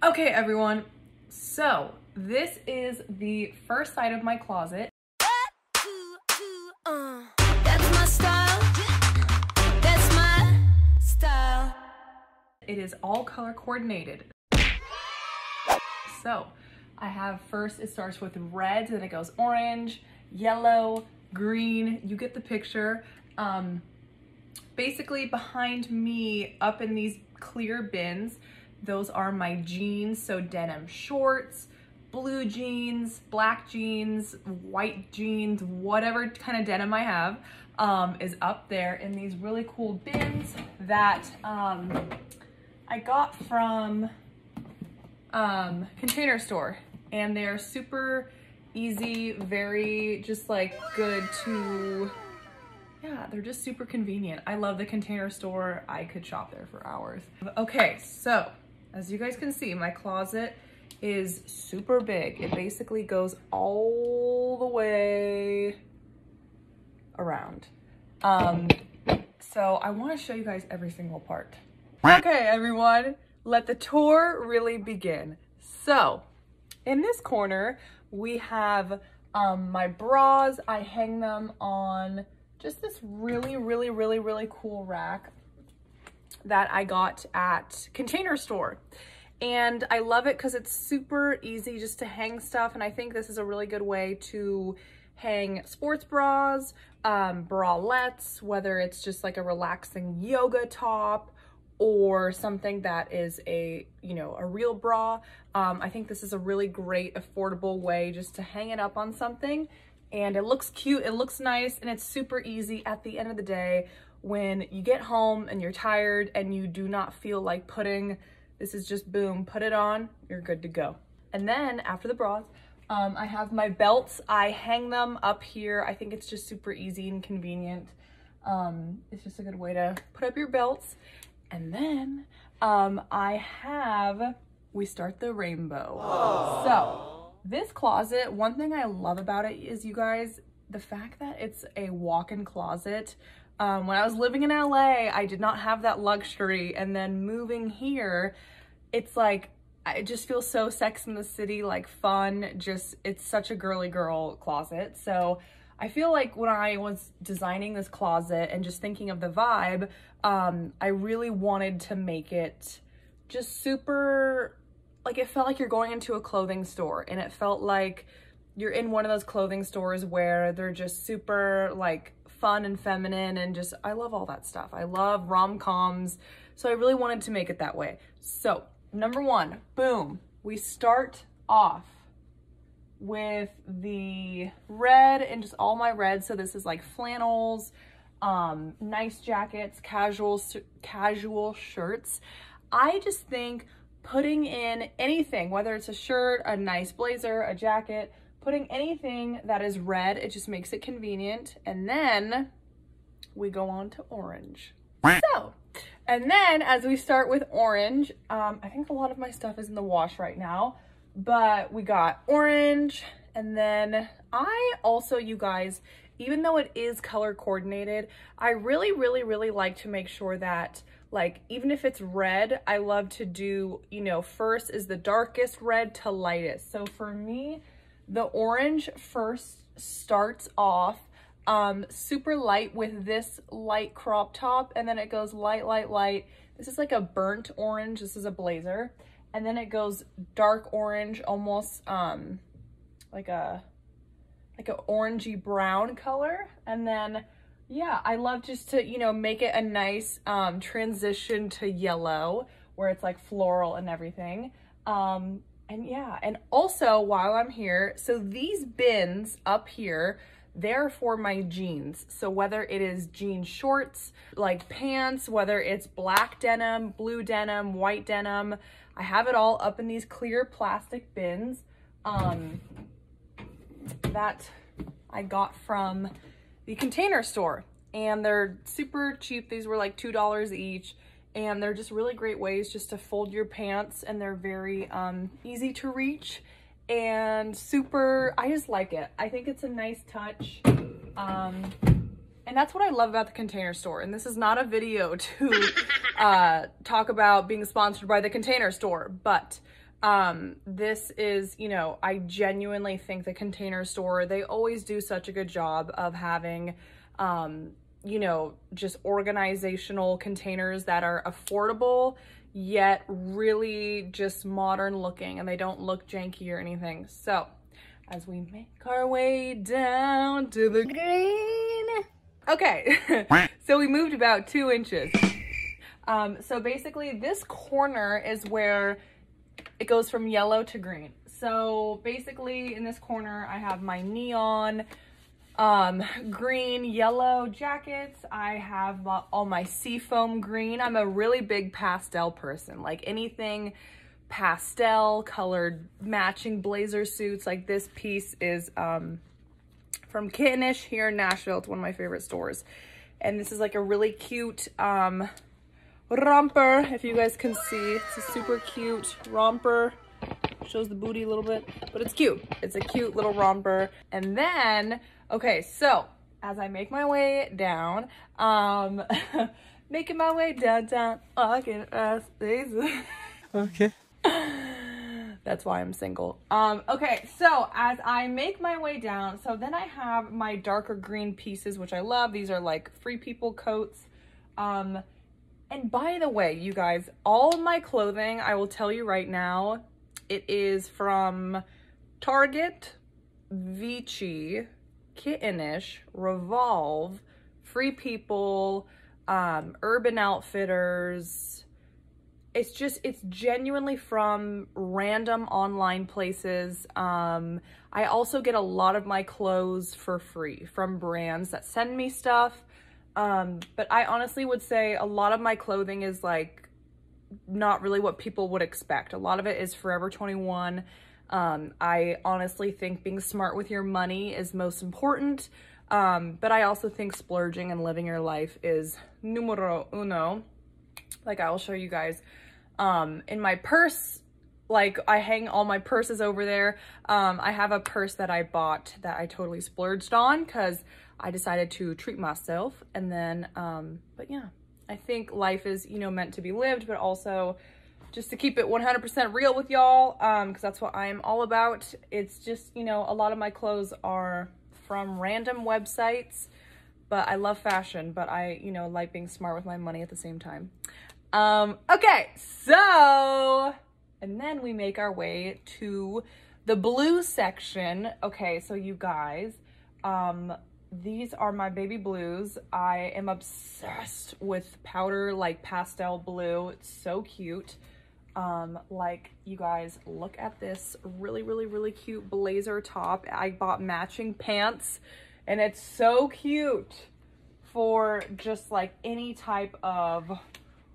Okay, everyone. So this is the first side of my closet. It is all color coordinated. So I have first, it starts with red, then it goes orange, yellow, green. You get the picture. Um, basically behind me up in these clear bins, those are my jeans, so denim shorts, blue jeans, black jeans, white jeans, whatever kind of denim I have um, is up there in these really cool bins that um, I got from um, Container Store. And they're super easy, very just like good to, yeah, they're just super convenient. I love the Container Store. I could shop there for hours. Okay, so as you guys can see, my closet is super big. It basically goes all the way around. Um, so I want to show you guys every single part. Okay, everyone, let the tour really begin. So in this corner, we have um, my bras. I hang them on just this really, really, really, really cool rack that I got at Container Store. And I love it because it's super easy just to hang stuff. And I think this is a really good way to hang sports bras, um, bralettes, whether it's just like a relaxing yoga top or something that is a, you know, a real bra. Um, I think this is a really great affordable way just to hang it up on something and it looks cute, it looks nice, and it's super easy at the end of the day when you get home and you're tired and you do not feel like putting, this is just boom, put it on, you're good to go. And then after the bras, um, I have my belts. I hang them up here. I think it's just super easy and convenient. Um, it's just a good way to put up your belts. And then um, I have, we start the rainbow. Aww. So this closet, one thing I love about it is you guys, the fact that it's a walk-in closet, um, when I was living in LA, I did not have that luxury. And then moving here, it's like, I just feel so sex in the city, like fun, just, it's such a girly girl closet. So I feel like when I was designing this closet and just thinking of the vibe, um, I really wanted to make it just super, like it felt like you're going into a clothing store and it felt like you're in one of those clothing stores where they're just super like fun and feminine and just, I love all that stuff. I love rom-coms. So I really wanted to make it that way. So number one, boom, we start off with the red and just all my red. So this is like flannels, um, nice jackets, casual, casual shirts. I just think putting in anything, whether it's a shirt, a nice blazer, a jacket, putting anything that is red, it just makes it convenient. And then we go on to orange. So, and then as we start with orange, um, I think a lot of my stuff is in the wash right now, but we got orange and then I also, you guys, even though it is color coordinated, I really, really, really like to make sure that like, even if it's red, I love to do, you know, first is the darkest red to lightest. So for me, the orange first starts off um, super light with this light crop top and then it goes light, light, light. This is like a burnt orange. This is a blazer. And then it goes dark orange, almost um, like a like an orangey brown color. And then, yeah, I love just to, you know, make it a nice um, transition to yellow where it's like floral and everything. Um, and yeah, and also while I'm here, so these bins up here, they're for my jeans. So whether it is jean shorts, like pants, whether it's black denim, blue denim, white denim, I have it all up in these clear plastic bins um, that I got from the container store. And they're super cheap. These were like $2 each and they're just really great ways just to fold your pants and they're very um, easy to reach and super, I just like it. I think it's a nice touch. Um, and that's what I love about the Container Store. And this is not a video to uh, talk about being sponsored by the Container Store, but um, this is, you know, I genuinely think the Container Store, they always do such a good job of having um, you know, just organizational containers that are affordable, yet really just modern looking and they don't look janky or anything. So as we make our way down to the green. Okay, so we moved about two inches. Um, so basically this corner is where it goes from yellow to green. So basically in this corner, I have my neon, um, green, yellow jackets. I have my, all my seafoam green. I'm a really big pastel person, like anything pastel colored matching blazer suits. Like this piece is um, from Kittenish here in Nashville. It's one of my favorite stores. And this is like a really cute um, romper, if you guys can see. It's a super cute romper shows the booty a little bit, but it's cute. It's a cute little romper. And then, okay, so as I make my way down, um, making my way downtown, walking ass Okay. That's why I'm single. Um, okay, so as I make my way down, so then I have my darker green pieces, which I love. These are like Free People coats. Um, and by the way, you guys, all my clothing, I will tell you right now, it is from Target, Vici, Kittenish, Revolve, Free People, um, Urban Outfitters. It's just, it's genuinely from random online places. Um, I also get a lot of my clothes for free from brands that send me stuff. Um, but I honestly would say a lot of my clothing is like not really what people would expect. A lot of it is Forever 21. Um, I honestly think being smart with your money is most important, um, but I also think splurging and living your life is numero uno. Like I will show you guys um, in my purse, like I hang all my purses over there. Um, I have a purse that I bought that I totally splurged on because I decided to treat myself and then, um, but yeah. I think life is, you know, meant to be lived, but also just to keep it 100% real with y'all, um, cause that's what I'm all about. It's just, you know, a lot of my clothes are from random websites, but I love fashion, but I, you know, like being smart with my money at the same time. Um, okay, so, and then we make our way to the blue section. Okay, so you guys, um, these are my baby blues. I am obsessed with powder, like pastel blue. It's so cute. Um, like you guys look at this really, really, really cute blazer top. I bought matching pants and it's so cute for just like any type of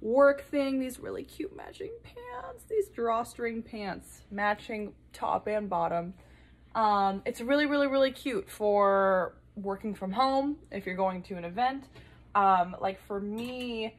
work thing. These really cute matching pants, these drawstring pants, matching top and bottom. Um, it's really, really, really cute for working from home, if you're going to an event. Um, like for me,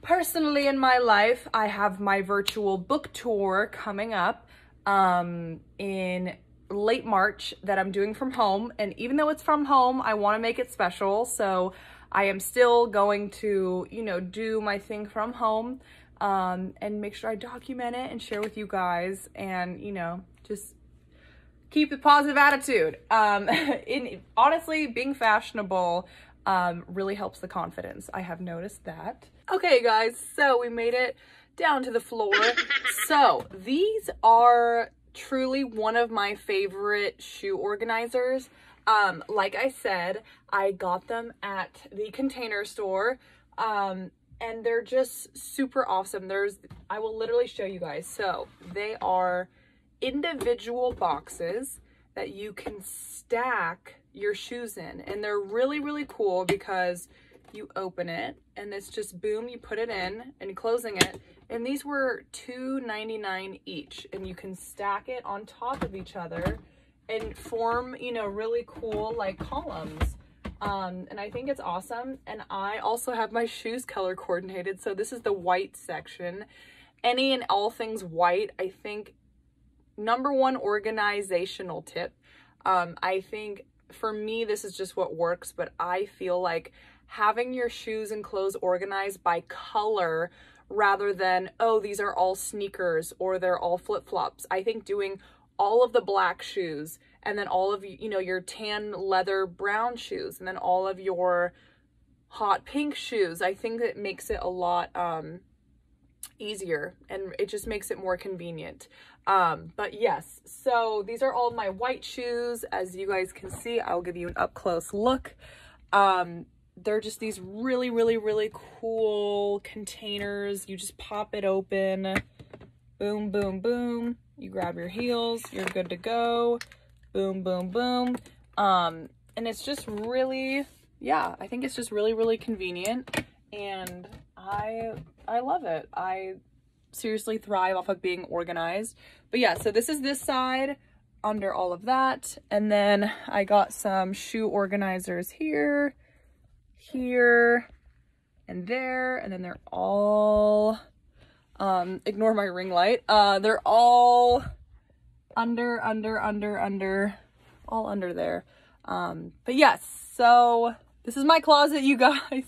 personally in my life, I have my virtual book tour coming up um, in late March that I'm doing from home. And even though it's from home, I want to make it special. So I am still going to, you know, do my thing from home um, and make sure I document it and share with you guys and, you know, just keep a positive attitude. Um, in, honestly, being fashionable um, really helps the confidence. I have noticed that. Okay, guys, so we made it down to the floor. so these are truly one of my favorite shoe organizers. Um, like I said, I got them at the container store. Um, and they're just super awesome. There's, I will literally show you guys. So they are individual boxes that you can stack your shoes in. And they're really, really cool because you open it and it's just boom, you put it in and closing it. And these were $2.99 each and you can stack it on top of each other and form, you know, really cool like columns. Um, and I think it's awesome. And I also have my shoes color coordinated. So this is the white section. Any and all things white, I think number one organizational tip. Um, I think for me, this is just what works, but I feel like having your shoes and clothes organized by color rather than, oh, these are all sneakers or they're all flip flops. I think doing all of the black shoes and then all of, you know, your tan leather brown shoes and then all of your hot pink shoes, I think it makes it a lot, um, easier and it just makes it more convenient. Um, but yes, so these are all my white shoes. As you guys can see, I'll give you an up close look. Um, they're just these really, really, really cool containers. You just pop it open, boom, boom, boom. You grab your heels, you're good to go. Boom, boom, boom. Um, and it's just really, yeah, I think it's just really, really convenient. And I I love it. I seriously thrive off of being organized. But yeah, so this is this side under all of that. And then I got some shoe organizers here, here, and there. And then they're all, um, ignore my ring light. Uh, they're all under, under, under, under, all under there. Um, but yes, so this is my closet, you guys.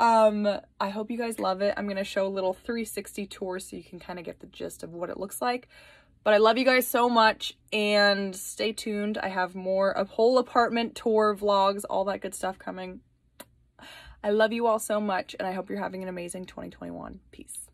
Um, I hope you guys love it. I'm going to show a little 360 tour so you can kind of get the gist of what it looks like. But I love you guys so much and stay tuned. I have more, a whole apartment tour, vlogs, all that good stuff coming. I love you all so much and I hope you're having an amazing 2021. Peace.